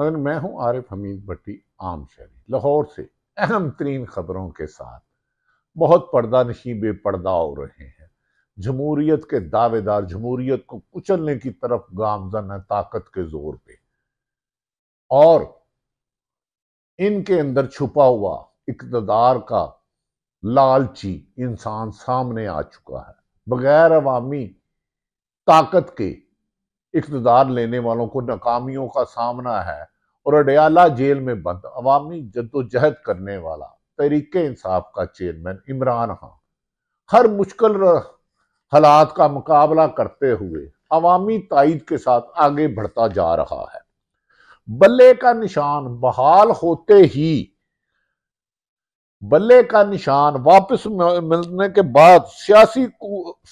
मगर मैं हूं आरिफ हमीद भट्टी आम शहरी लाहौर से अहम तरीन खबरों के साथ बहुत पर्दा नशी बेपर्दा हो रहे हैं जमहूरीत के दावेदार जमहूरीत को कुचलने की तरफ गामजन है ताकत के जोर पे और इनके अंदर छुपा हुआ इकतदार का लालची इंसान सामने आ चुका है बगैर अवामी ताकत के इकतदार लेने वालों को नाकामियों का सामना है और अडयाला जेल में बंद अवामी जद्दोजहद करने वाला तहरीक इंसाफ का चेयरमैन इमरान खान हर मुश्किल हालात का मुकाबला करते हुए अवामी तइद के साथ आगे बढ़ता जा रहा है बल्ले का निशान बहाल होते ही बल्ले का निशान वापस मिलने के बाद सियासी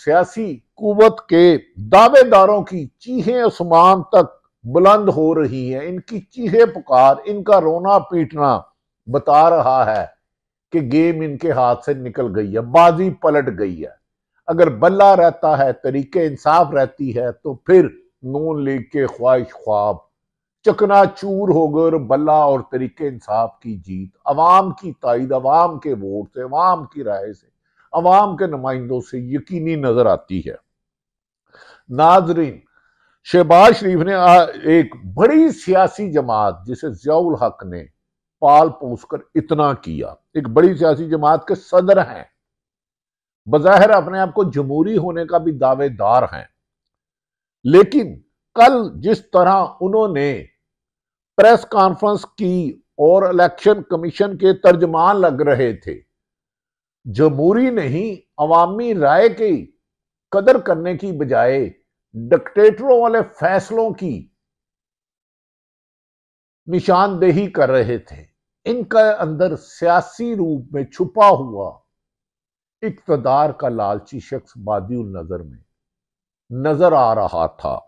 सियासी कुवत के दावेदारों की चीहें आसमान तक बुलंद हो रही हैं इनकी चीहे पुकार इनका रोना पीटना बता रहा है कि गेम इनके हाथ से निकल गई है बाजी पलट गई है अगर बल्ला रहता है तरीके इंसाफ रहती है तो फिर नून लीग के ख्वाहिश ख्वाब चकना चूर होकर बल्ला और तरीके इंसाफ की जीत अवाम की तइद अवाम के वोट से अवाम की राय से अवाम के नुमाइंदों से यकीनी नजर आती है नाजरीन शहबाज शरीफ ने एक बड़ी सियासी जमात जिसे जियाउल हक ने पाल पोस कर इतना किया एक बड़ी सियासी जमात के सदर हैं बजहिर अपने आप को जमहूरी होने का भी दावेदार हैं लेकिन कल जिस तरह उन्होंने प्रेस कॉन्फ्रेंस की और इलेक्शन कमीशन के तर्जमान लग रहे थे जमहूरी नहीं अवामी राय की कदर करने की बजाय डिक्टेटरों वाले फैसलों की निशानदेही कर रहे थे इनका अंदर सियासी रूप में छुपा हुआ इकतदार का लालची शख्स बादी नजर में नजर आ रहा था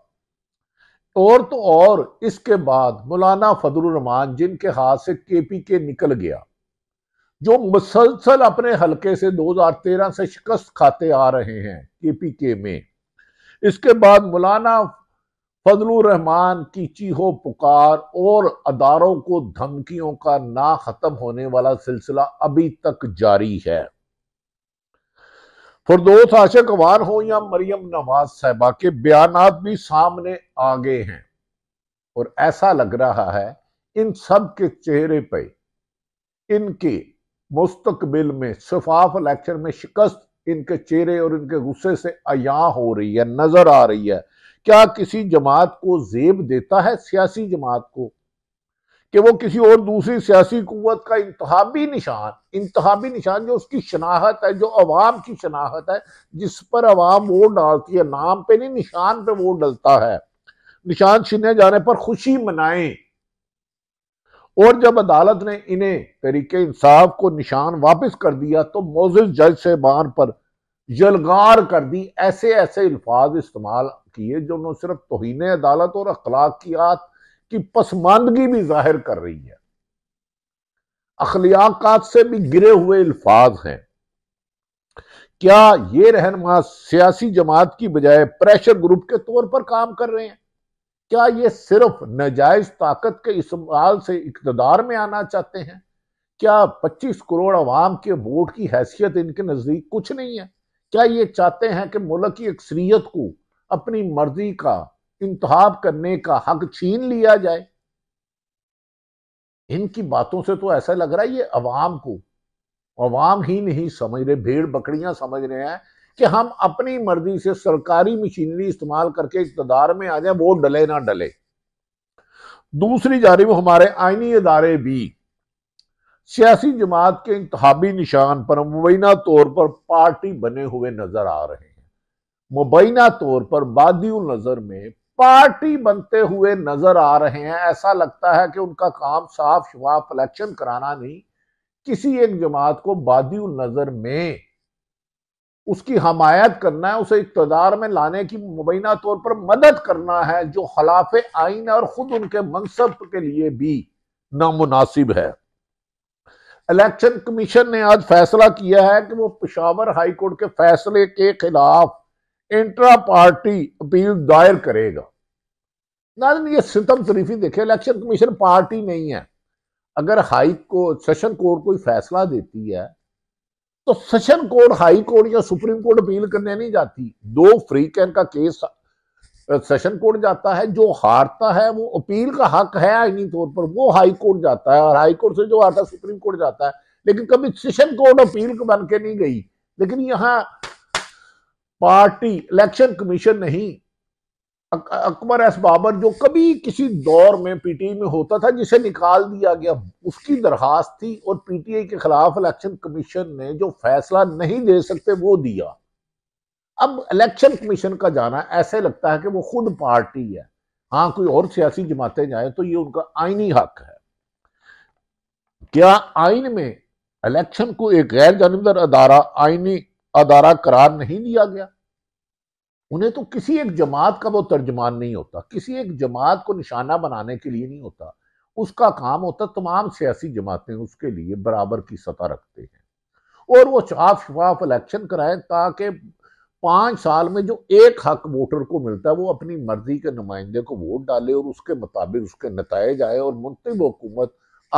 और तो और इसके बाद मौलाना फजलरहमान जिनके हाथ से के पी के निकल गया जो मुसलसल अपने हल्के से 2013 से शिकस्त खाते आ रहे हैं के पी के में इसके बाद मौलाना फजलरहमान की चीहो पुकार और अदारों को धमकियों का ना ख़त्म होने वाला सिलसिला अभी तक जारी है फरदोस आशिक वार हो या मरियम नवाज साहबा के बयान भी सामने आ गए हैं और ऐसा लग रहा है इन सब के चेहरे पर इनके मुस्तकबिल में शफाफ इलेक्शन में शिकस्त इनके चेहरे और इनके गुस्से से अया हो रही है नजर आ रही है क्या किसी जमात को जेब देता है सियासी जमात को कि वो किसी और दूसरी सियासी कुत का इंतहाबी निशान इंतहाबी निशान जो उसकी शनाहत है जो अवाम की शनाहत है जिस पर अवाम वोट डालती है नाम पे नहीं निशान पे वोट डलता है निशान छीने जाने पर खुशी मनाए और जब अदालत ने इन्हें तरीके इंसाफ को निशान वापस कर दिया तो मोजिल जज से बान पर जलगार कर दी ऐसे ऐसे अल्फाज इस्तेमाल किए जो न सिर्फ तोहन अदालत और अखलाकियात की पसमानदगी भी जाहिर कर रही है अखलाक़ात से भी गिरे हुए अल्फाज हैं क्या ये रहनमा सियासी जमात की बजाय प्रेशर ग्रुप के तौर पर काम कर रहे हैं क्या ये सिर्फ नजायज ताकत के इस्तेमाल से इकतदार में आना चाहते हैं क्या 25 करोड़ अवाम के वोट की हैसियत इनके नज़दीक कुछ नहीं है क्या ये चाहते हैं कि मुल्क की अक्सरियत को अपनी मर्जी का इंतहाब करने का हक छीन लिया जाए इनकी बातों से तो ऐसा लग रहा है ये अवाम को अवाम ही नहीं समझ रहे भेड़ बकरियां समझ रहे हैं कि हम अपनी मर्जी से सरकारी मशीनरी इस्तेमाल करके इकतदार में आ जाए वो डले ना डले दूसरी जारी जानब हमारे आइनी इदारे भी सियासी जमात के इंतबी निशान पर मुबैना तौर पर पार्टी बने हुए नजर आ रहे हैं मुबैना तौर पर बादियों नज़र में पार्टी बनते हुए नजर आ रहे हैं ऐसा लगता है कि उनका काम साफ शफाफ इलेक्शन कराना नहीं किसी एक जमात को बादी नजर में उसकी हमायत करना है उसे इकतदार में लाने की मुबैना तौर पर मदद करना है जो खिलाफ आइन और खुद उनके मनसब के लिए भी नामुनासिब है इलेक्शन कमीशन ने आज फैसला किया है कि वो पिशावर हाईकोर्ट के फैसले के खिलाफ इंट्रा पार्टी अपील दायर करेगा नाजन ये सितम शरीफी देखे इलेक्शन कमीशन पार्टी नहीं है अगर हाई को सेशन कोर्ट कोई फैसला देती है तो सेशन कोर्ट हाई कोर्ट या सुप्रीम कोर्ट अपील करने नहीं जाती दो फ्री कैन का केस सेशन कोर्ट जाता है जो हारता है वो अपील का हक है आईनी तौर पर वो हाई कोर्ट जाता है और हाई कोर्ट से जो हारता है सुप्रीम कोर्ट जाता है लेकिन कभी सेशन कोर्ट अपील बन के नहीं गई लेकिन यहाँ पार्टी इलेक्शन कमीशन नहीं अकबर एस बाबर जो कभी किसी दौर में पीटीए में होता था जिसे निकाल दिया गया उसकी दरखास्त थी और पीटीए के खिलाफ इलेक्शन कमीशन ने जो फैसला नहीं दे सकते वो दिया अब इलेक्शन कमीशन का जाना ऐसे लगता है कि वो खुद पार्टी है हाँ कोई और सियासी जमातें जाए तो ये उनका आइनी हक है क्या आइन में इलेक्शन को एक गैर जानबदार अदारा आइनी अदारा करार नहीं दिया गया उन्हें तो किसी एक जमात का वो तर्जमान नहीं होता किसी एक जमात को निशाना बनाने के लिए नहीं होता उसका काम होता तमाम सियासी जमातें उसके लिए बराबर की सतह रखते हैं और वो साफ शफाफ इलेक्शन कराएं ताकि पाँच साल में जो एक हक वोटर को मिलता है वो अपनी मर्जी के नुमाइंदे को वोट डाले और उसके मुताबिक उसके नतज आए और मुंतब हुकूमत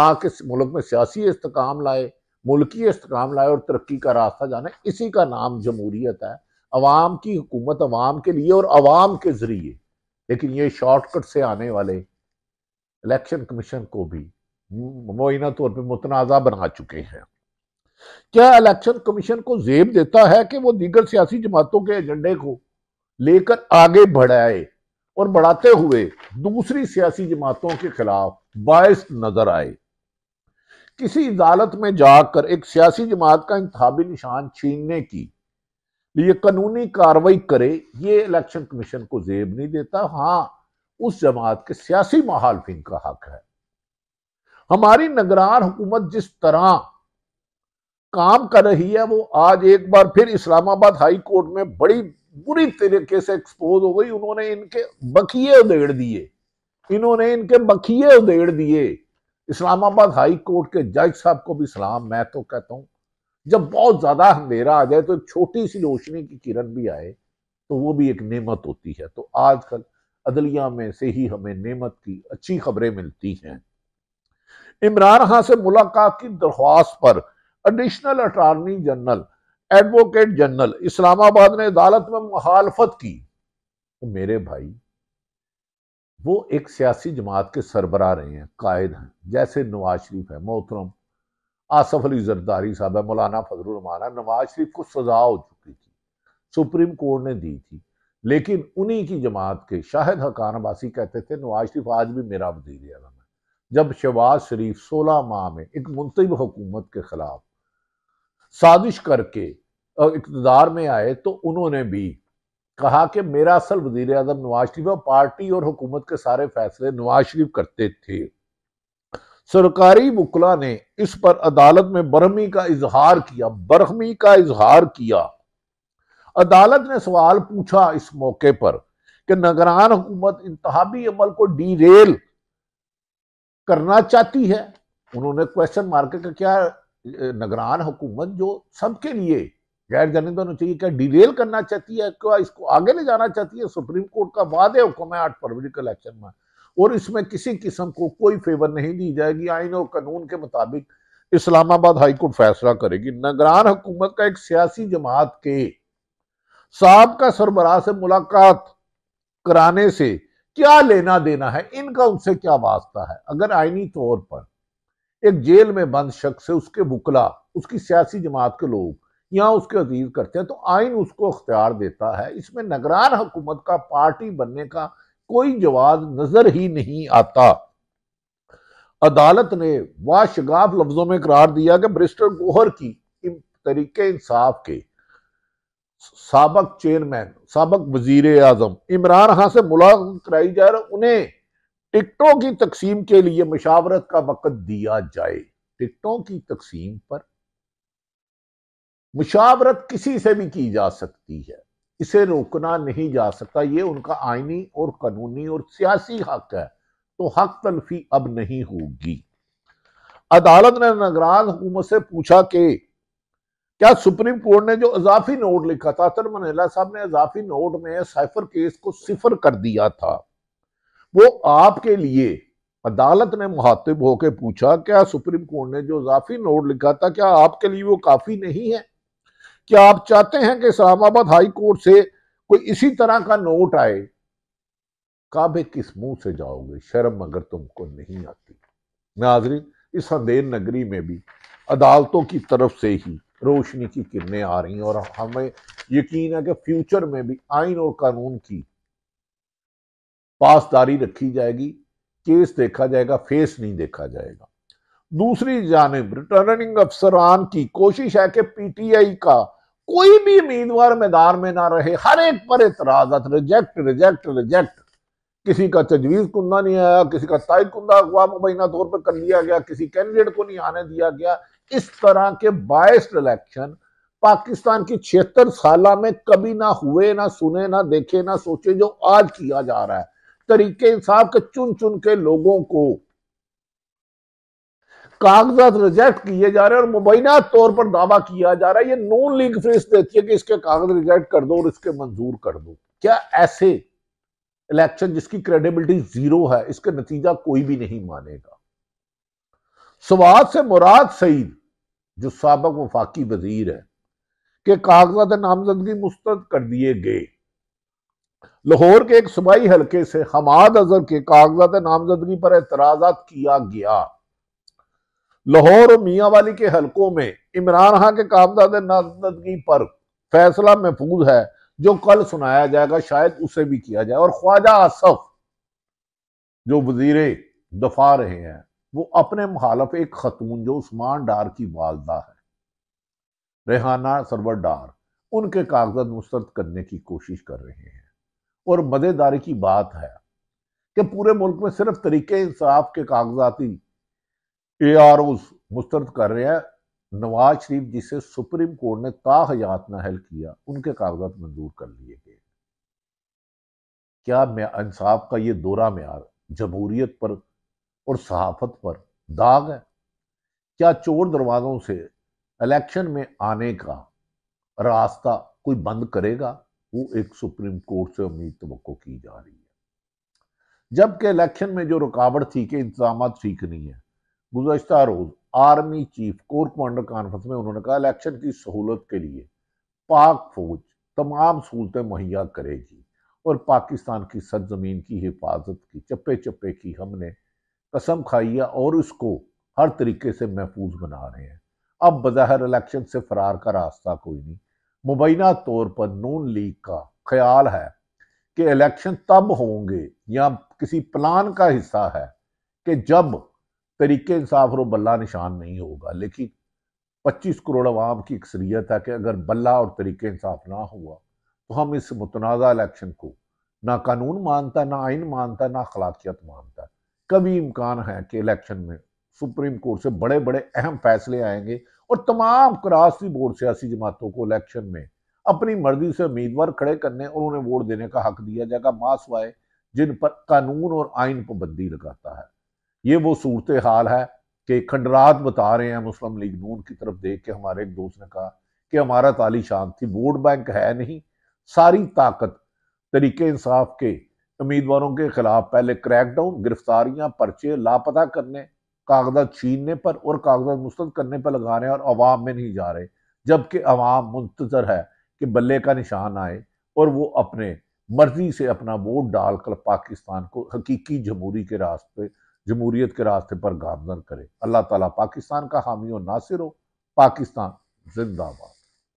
आके मुल्क में सियासी इसकाम लाए मुल्की इसकाम लाए और तरक्की का रास्ता जाने इसी का नाम जमहूरीत है अवाम की हुकूमत अवाम के लिए और अवाम के ज़रिए लेकिन ये शॉर्टकट से आने वाले इलेक्शन कमीशन को भी मुबैना हम्म, तौर पर मुतनाज़ा बना चुके हैं क्या इलेक्शन कमीशन को जेब देता है कि वो दीगर सियासी जमातों के एजेंडे को लेकर आगे बढ़ाए और बढ़ाते हुए दूसरी सियासी जमातों के खिलाफ बायस नजर आए किसी अदालत में जाकर एक सियासी जमात का इंतबी निशान छीनने की ये कानूनी कार्रवाई करे ये इलेक्शन कमीशन को जेब नहीं देता हाँ उस जमात के सियासी महालफिन का हक है हमारी नगरार हुकूमत जिस तरह काम कर रही है वो आज एक बार फिर इस्लामाबाद हाई कोर्ट में बड़ी बुरी तरीके से एक्सपोज हो गई उन्होंने इनके बकिए उदेड़ दिए इन्होंने इनके बकिए उदेड़ दिए इस्लामाबाद हाई कोर्ट के जज साहब को भी सलाम मैं तो कहता हूं जब बहुत ज़्यादा अंधेरा आ जाए तो एक छोटी सी रोशनी की किरण भी आए तो वो भी एक नेमत होती है तो आजकल अदलिया में से ही हमें नेमत की अच्छी खबरें मिलती हैं इमरान खान से मुलाकात की दरख्वास्त पर additional attorney general advocate general Islamabad ने अदालत में मुखालफत की तो मेरे भाई वो एक सियासी जमात के सरबरा रहे हैं कायद हैं जैसे नवाज शरीफ है मोहतरम आसफ अली जरदारी साहब है मौलाना फजलरमान है नवाज शरीफ को सजा हो चुकी थी सुप्रीम कोर्ट ने दी थी लेकिन उन्हीं की जमात के शाहिद हकान अबासी कहते थे नवाज शरीफ आज भी मेरा वजीर अजम है जब शहबाज शरीफ सोलह माह में एक मुंतब हुकूमत के खिलाफ साजिश करके इकतदार में आए तो उन्होंने भी कहा कि मेरा असल वजीर अजम नवाज शरीफ और पार्टी और हुकूमत के सारे फैसले नवाज शरीफ करते थे सरकारी वकला ने इस पर अदालत में बरहमी का इजहार किया बरहमी का इजहार किया अदालत ने सवाल पूछा इस मौके पर कि नगरान हुकूमत इंतहाबी अमल को रेल करना चाहती है उन्होंने क्वेश्चन मार्क का क्या नगरान हुकूमत जो सबके लिए गैर जानिब होना चाहिए क्या रेल करना चाहती है क्या इसको आगे ले जाना चाहती है सुप्रीम कोर्ट का वादे हुक्म है आठ फरवरी के इलेक्शन में और इसमें किसी किस्म को कोई फेवर नहीं दी जाएगी आइन और कानून के मुताबिक इस्लामाबाद हाईकोर्ट फैसला करेगी नगरान हुकूमत का एक सियासी जमात के साहब का सरबराह से मुलाकात कराने से क्या लेना देना है इनका उनसे क्या वास्ता है अगर आइनी तौर पर एक जेल में बंद शख्स है उसके बुकला उसकी सियासी जमात के लोग या उसके अजीज करते हैं तो आइन उसको अख्तियार देता है इसमें नगरान हुकूमत का पार्टी बनने का कोई जवाब नजर ही नहीं आता अदालत ने वाशगाफ लफ्जों में करार दिया कि ब्रिस्टर गोहर की तरीके इंसाफ के सबक चेयरमैन सबक वजीर आजम इमरान खान से मुलाकात कराई जा रहा उन्हें टिकटों की तकसीम के लिए मशावरत का वक़्त दिया जाए टिकटों की तकसीम पर मुशावरत किसी से भी की जा सकती है इसे रोकना नहीं जा सकता ये उनका आइनी और कानूनी और सियासी हक है तो हक तलफी अब नहीं होगी अदालत ने नगरान हुकूमत से पूछा कि क्या सुप्रीम कोर्ट ने जो अजाफी नोट लिखा था अतर मनेला साहब ने अजाफी नोट में साइफर केस को सिफर कर दिया था वो आपके लिए अदालत ने मुहातिब होकर पूछा क्या सुप्रीम कोर्ट ने जो अजाफी नोट लिखा था क्या आपके लिए वो काफी नहीं है क्या आप चाहते हैं कि इस्लामाबाद हाई कोर्ट से कोई इसी तरह का नोट आए काबे किस मुंह से जाओगे शर्म अगर तुमको नहीं आती नाजरीन इस अंधेर नगरी में भी अदालतों की तरफ से ही रोशनी की किरणें आ रही हैं और हमें यकीन है कि फ्यूचर में भी आइन और कानून की पासदारी रखी जाएगी केस देखा जाएगा फेस नहीं देखा जाएगा दूसरी जानब रिटर्निंग अफसरान की कोशिश है कि पीटीआई का कोई भी उम्मीदवार मैदान में ना रहे हर एक पर इतराज रिजेक्ट रिजेक्ट रिजेक्ट किसी का तजवीज़ कुंदा नहीं आया किसी का तायद कुंदा अगवा मुबैना तौर पर कर लिया गया किसी कैंडिडेट को नहीं आने दिया गया इस तरह के बायस्ड इलेक्शन पाकिस्तान की छिहत्तर साल में कभी ना हुए ना सुने ना देखे ना सोचे जो आज किया जा रहा है तरीके इंसाफ के चुन चुन के लोगों को कागजात रिजेक्ट किए जा रहे हैं और मुबैना तौर पर दावा किया जा रहा है ये नून लीग फ्रीज देती है कि इसके कागज रिजेक्ट कर दो और इसके मंजूर कर दो क्या ऐसे इलेक्शन जिसकी क्रेडिबिलिटी जीरो है इसका नतीजा कोई भी नहीं मानेगा सवाल से मुराद सईद जो सबक वफाकी वजीर है के कागजात नामजदगी मुस्तरद कर दिए गए लाहौर के एक सूबाई हलके से हमाद अजहर के कागजात नामजदगी पर एतराजात किया गया लाहौर और मियाँ वाली के हलकों में इमरान खां के कामदाद नामजदगी पर फैसला महफूज है जो कल सुनाया जाएगा शायद उसे भी किया जाए और ख्वाजा आसफ जो वजीर दफा रहे हैं वो अपने मुखालफ एक खतून जो उस्मान डार की वालदा है रेहाना सरवर डार उनके कागजात मुस्तरद करने की कोशिश कर रहे हैं और मज़ेदारी की बात है कि पूरे मुल्क में सिर्फ तरीके इंसाफ के कागजाती ए आर मुस्तरद कर रहे हैं नवाज शरीफ जिसे सुप्रीम कोर्ट ने ताहयात हल किया उनके कागजात मंजूर कर लिए गए क्या मैं इंसाफ का ये दौरा मैार जमहूरियत पर और सहाफत पर दाग है क्या चोर दरवाज़ों से इलेक्शन में आने का रास्ता कोई बंद करेगा वो एक सुप्रीम कोर्ट से उम्मीद तो की जा रही है जबकि इलेक्शन में जो रुकावट थी कि इंतजाम ठीक नहीं है गुजशत रोज़ army chief corps commander conference में उन्होंने कहा इलेक्शन की सहूलत के लिए पाक फौज तमाम सहूलतें मुहैया करेगी और पाकिस्तान की सरजमीन की हिफाजत की चप्पे चप्पे की हमने कसम खाई है और उसको हर तरीके से महफूज बना रहे हैं अब बज़ाहिर इलेक्शन से फरार का रास्ता कोई नहीं मुबैना तौर पर नून लीग का ख्याल है कि इलेक्शन तब होंगे या किसी प्लान का हिस्सा है कि जब तरीके इंसाफ और बल्ला निशान नहीं होगा लेकिन 25 करोड़ अवाम की अक्सरियत है कि अगर बल्ला और तरीके इंसाफ ना हुआ तो हम इस मुतनाज़ इलेक्शन को ना कानून मानता ना आइन मानता ना अखलाकियत मानता कभी इम्कान है कि इलेक्शन में सुप्रीम कोर्ट से बड़े बड़े अहम फैसले आएंगे और तमाम क्रासी बोर्ड सियासी जमातों को इलेक्शन में अपनी मर्जी से उम्मीदवार खड़े करने और उन्हें वोट देने का हक दिया जाएगा मासवाए जिन पर कानून और आइन पाबंदी लगाता है ये वो सूरत हाल है कि खंडरात बता रहे हैं मुस्लिम लीग नून की तरफ देख के हमारे एक दोस्त ने कहा कि हमारा ताली शान थी वोट बैंक है नहीं सारी ताकत तरीके इंसाफ के उम्मीदवारों के खिलाफ पहले क्रैकडाउन गिरफ्तारियां पर्चे लापता करने कागजात छीनने पर और कागजात मुस्तद करने पर लगा रहे हैं और अवाम में नहीं जा रहे जबकि अवाम मुंतजर है कि बल्ले का निशान आए और वो अपने मर्जी से अपना वोट डालकर पाकिस्तान को हकीकी जमहूरी के रास्ते जमहूरीत के रास्ते पर गामजन करे अल्लाह ताला पाकिस्तान का हामी और नासिर हो पाकिस्तान जिंदाबाद